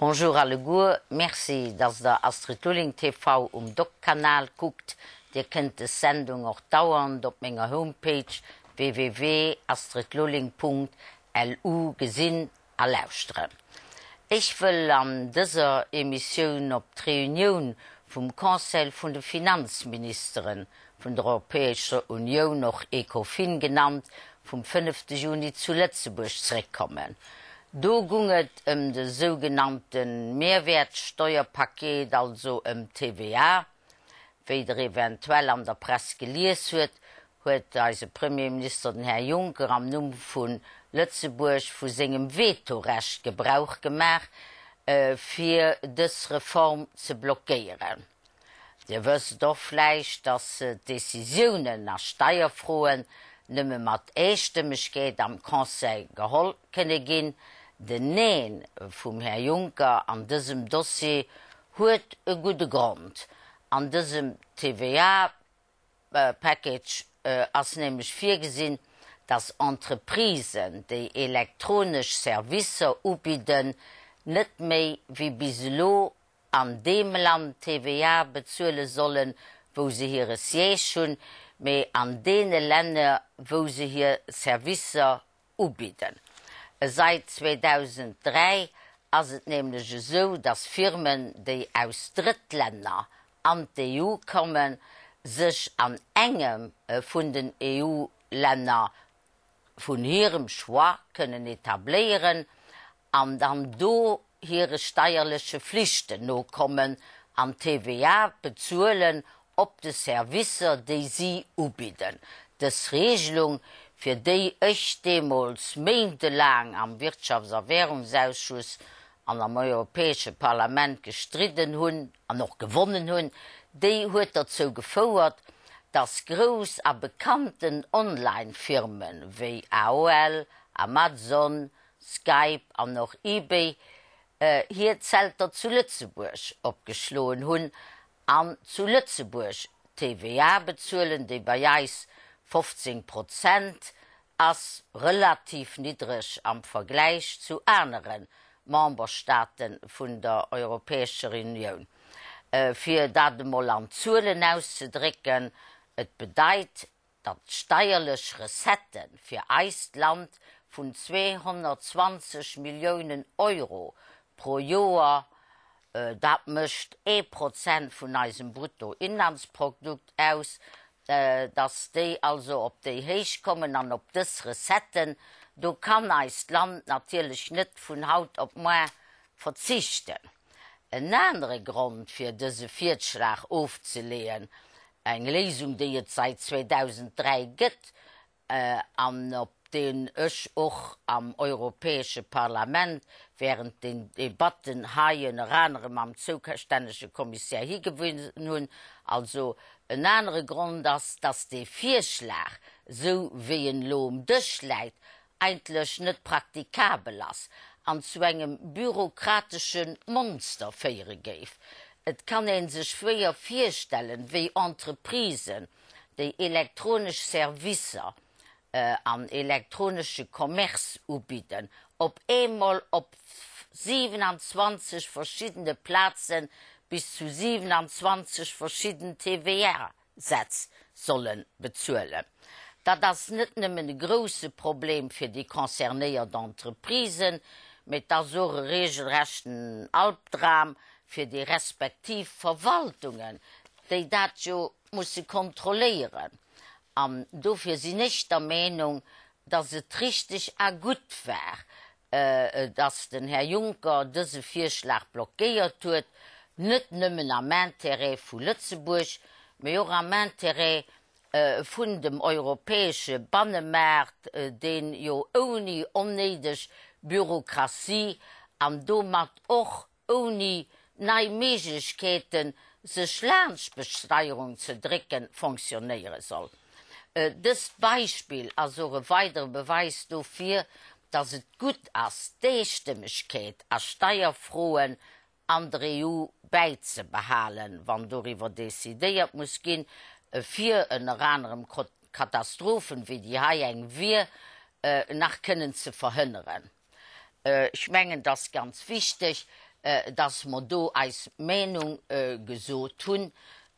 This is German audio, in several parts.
Bonjour alle gut, merci, dass der Astrid Lulling TV um Doc-Kanal guckt. Ihr könnt die Sendung auch dauernd auf meiner Homepage www.astridlulling.lu gesehen erlauschen. Ich will an dieser Emission auf die Reunion vom Konseil von der Finanzministerin von der Europäischen Union, noch ECOFIN genannt, vom 5. Juni zu Lützburg zurückkommen. Du gunget ëm um de son Mehrwertsteuerpaket also ëm um TVA, Weder eventuell an der Press gelees huet, huet als Premierminister den Herr Juncker am Numm vun Lützeburg vu segem Vetorecht gebrauch gemacht äh, fir dës Reform ze blockieren. Di wës dochfleich, dat se äh, Deciioen nach Steierfroen nëmme mat eischchtemmechkeet am Konse geholkennne ginn de neen vum Herr Juncker an dësem Dossier huet e gute Grund an dësem TVA-Package äh, äh, ass nemch fir gesinn, dats Entreprisen déi elektronisch Service ubieden net méi wie biselo an dem Land TVA bezuelen sollen, wo se hire Sichen méi an dee Länne wo se hier Service ubieden. seit 2003 ass es nämlich so, dass Firmen, die aus Drittländern an die EU kommen, sich an engem äh, von den EU-Länder vun hirem Schwar können etablieren, an dann do ihre steierliche Pflichten no kommen, an TVA bezahlen, ob die Service, die sie anbieten. Das Regelung für die ich demals monatelang am Wirtschafts- und Währungsausschuss an am Europäischen Parlament gestritten hun an noch gewonnen hun, die hat dazu gefordert, dass groß a bekannten Online-Firmen wie AOL, Amazon, Skype und noch eBay äh, hier Zelter zu Lützeburg abgeschlohen hun an zu Lützeburg TVA bezahlen, die bei uns 15 Prozent als relativ niedrig am Vergleich zu anderen Memberstaaten vun der Europäischen Union. Äh, Für das mal an Zulen auszudrücken, et bedeit dat steierlech Resetten fir Eistland vun 220 Millionen Euro pro Jahr das äh, dat 1% von unserem Bruttoinlandsprodukt aus, Äh, dats déi also op déi héich kommen an op dës Resetten, do kann eist Land natielech net vun Haut op Mai verzichten. E nänere Grund fir dëse Vierschlag ofzeleen, eng Lesung déi et seit 2003 gëtt äh, an op den ëch och am Europäesche Parlament wären den Debatten haien Rannerem am zoukerstännesche Kommissär hi gewwin hunn also een andere grond dat dat de vierschlag zo wie een loom dusleit eindlech net praktikabel las an zwengem bureaucratischen monster feieren geef het kan een ze schwer vierstellen wie entreprisen de elektronisch servicer uh, eh, an elektronische commerce opbieden op eenmaal op 27 verschiedene plaatsen bis zu 27 verschiedenen tvr sätze sollen bezahlen. Da das nicht nur ein großes Problem für die konzernierten Entreprisen mit so regelrechten Albtraum für die respektiven Verwaltungen, die das ja muss kontrollieren. Und ähm, dafür sind nicht der Meinung, dass es richtig auch gut wäre, äh, äh, dass den Herr Juncker diesen Vorschlag blockiert hat, net nëmmen am Mainteré vu Lützeburg, méi Jor am Mainteré äh, vun dem europäesche Bannemerert äh, deen jo oni onneideg Bürokratie am do mat och oni neiimeegkeeten se Schlernsbesteierung ze drécken funktionéiere soll. Äh, Dës Beispiel as ore weider beweis do fir, dats et gut ass déestëmmegkeet a Steierfroen Andreu beize behalen, wann doiwwer desideiert muss gin e fir en ranem Katastrophen wie die Hai eng wie äh, nach kënnen ze verhënneren. Schmengen äh, das ganz wichtig, äh, dats Modo als Menung äh, gesot hun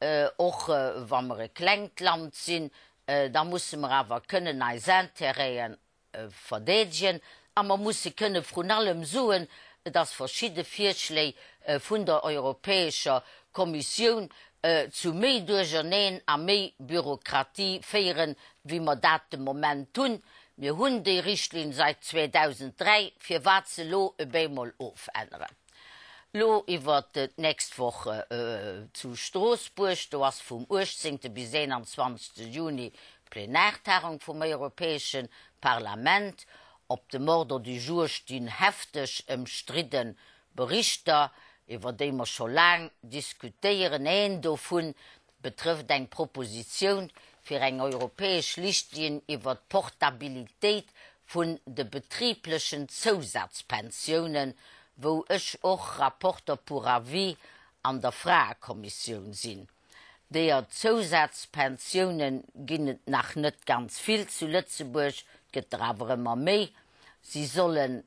äh, och äh, wammere Kklenkland sinn, äh, da muss ra wer kënnen als Säterieien äh, verdeien, a man muss se kënne fron allem suen. So dass verschiedene Vierschlei äh, vun der Europäischer Kommission äh, zu méi Duurnéen a méi Bürokratie féieren, wie man dat de Moment tun, mir hunn de Richtlin seit 2003 fir Waze lo e Bemol of ändernre. Lo iwwer et näst woche äh, zu Stroßburg, do ass vum Urzingte bis 20. Juni Plenärterung vum Europäesschen Parlament ob de mord oder die jurstin heftig imstritten berichter über dem er schon lang diskutieren ein davon betrifft ein proposition für ein europäisch lichtlin über portabilität von de betrieblichen zusatzpensionen wo es auch rapporter puravi an der freikommission sind der zusatzpensionen ginnet nach net ganz viel zu lützeburg get der sie sollen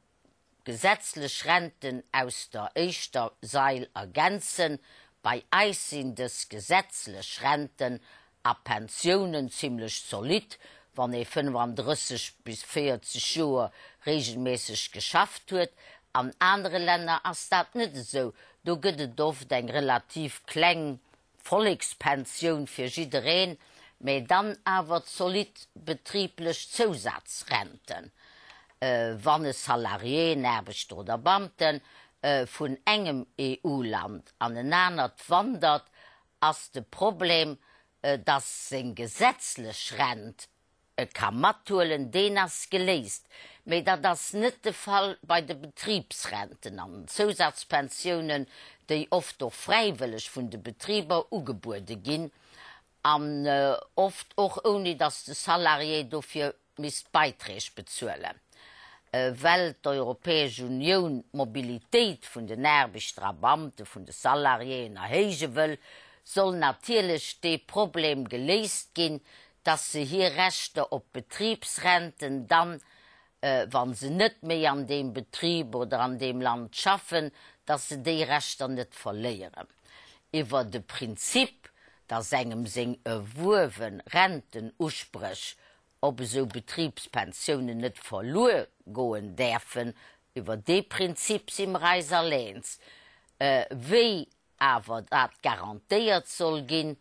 gesetzlich Renten aus der Echter Seil ergänzen, bei Eis sind es gesetzlich Renten a Pensionen ziemlich solid, wann er 35 bis 40 Jahre regelmäßig geschafft wird. An andere Länder ist das nicht so. Du gibt es oft eine relativ kleine Volkspension für jeden, méi dann awer solid betrieblech Zusatzrenten, äh, wann e Salarié näbecht oder Banten äh, vun engem EU-Land an den Änert wandert ass de Problem, äh, dat se gesetzlech rent e äh, Kamatuelen Dennas geleest, méi dat das net de Fall bei de Betriebsrenten an Zusatzpensionioen déi oft och freiwëlech vun de Betrieber ugebude ginn an äh, oft och oni dats de Salarié dofir miss beiitrech bezuelle. Äh, Well d'Europäesch Union Mobilitéit vun de Nerbigstrabante vun de Salarien erhége wëll, soll natielech de Problem geleest ginn, dat se hier Rechte op Betriebsrenten dann äh, wann se net méi an dem Betrieb oder an dem Land schaffen, dat se dé Rechter net verléieren. Iwer de Prinzip das engem sing e Wuwen, Renten usprech, ob so Betriebspensionen net verloren goen dürfen, über de Prinzips im Reiser lehns. Äh, Wéi awer dat garantiiert soll gehen,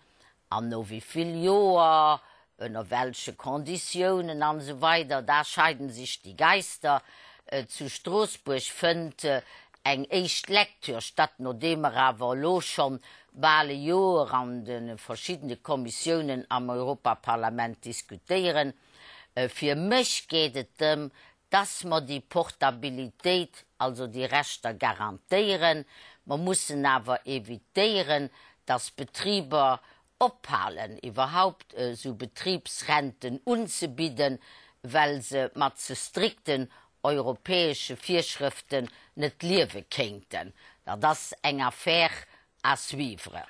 an no wieviel Joer, unter welsche Konditionen und so weiter, da scheiden sich die Geister. Äh, zu Straßburg fënte, äh, eng echt Lektür statt no dem Ravolo schon bale Joer an den verschiedene Kommissionen am Europaparlament diskutieren. Äh, Für mich geht es dem, dass man die Portabilität, also die Rechte garantieren. Man muss aber evitieren, dass Betrieber ophalen, überhaupt äh, so Betriebsrenten unzubieten, weil sie mit zu strikten europäische Vierschriften nicht lieben könnten, da das eng Affaire als Vivre.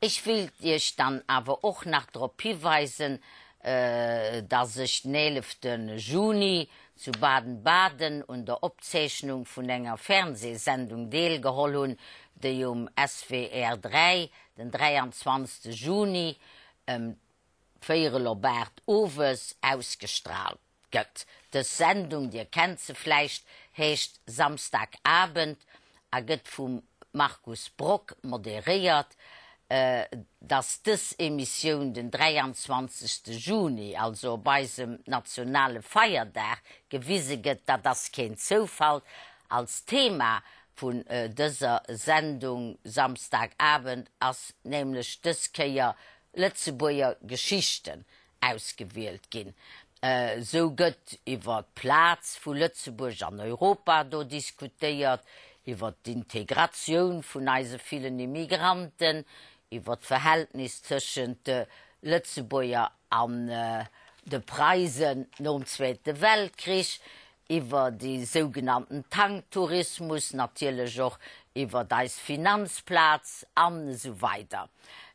Ich will dir dann aber auch nach darauf hinweisen, äh, dass ich den 11. Juni zu Baden-Baden und der Abzeichnung von einer Fernsehsendung teilgeholt habe, die um SWR 3 den 23. Juni ähm, Feierlobert Oves ausgestrahlt gött. Die Sendung, die kennt sie vielleicht, heißt Samstagabend, a gött von Markus Brock moderiert, äh, dass das Emission den 23. Juni, also bei dem nationalen Feiertag, gewissen wird, dass das kein Zufall als Thema von äh, dieser Sendung Samstagabend als nämlich das Jahr Letzteburger Geschichten ausgewählt gehen. Uh, so gëtt iwwer Platz vu Lützeburg an Europa do diskutiert, iwwer d'Integrationun vun eise vielen Immigranten, iwwer d Verhältnis tschen de Lützeburger an äh, de Preisen no um Zweite Weltkrich, iwwer die sogenannten Tanktourismus, natilech och iwwer deis Finanzplatz an so weiter.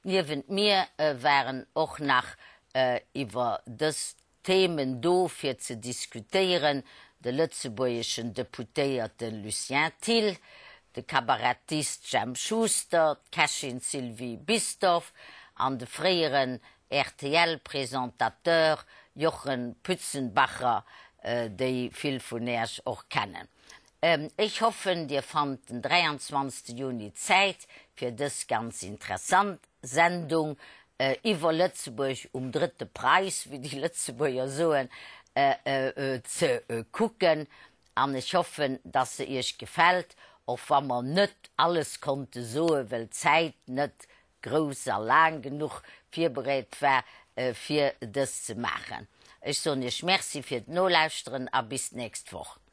Niwend mir äh, wären och nach äh, iwwer äh, dës Themen do fir ze diskutieren, de Lützeburgschen Deputierten Lucien Thiel, de Kabarettist Jem Schuster, Cashin Sylvie Bistoff, an de früheren RTL-Präsentateur Jochen Pützenbacher, äh, viele von euch auch kennen. Ähm, ich hoffe, ihr fand den 23. Juni Zeit für das ganz interessante Sendung äh, über Lützburg um dritte Preis, wie die Lützburger sagen, äh, äh, äh, zu äh, gucken. Und ich hoffe, dass es euch gefällt, auch wenn man nicht alles konnte so, weil Zeit nicht groß lang genug vorbereitet war, äh, für das zu machen. Ich sage nicht merci für das Nachlaufen, und bis nächste Woche.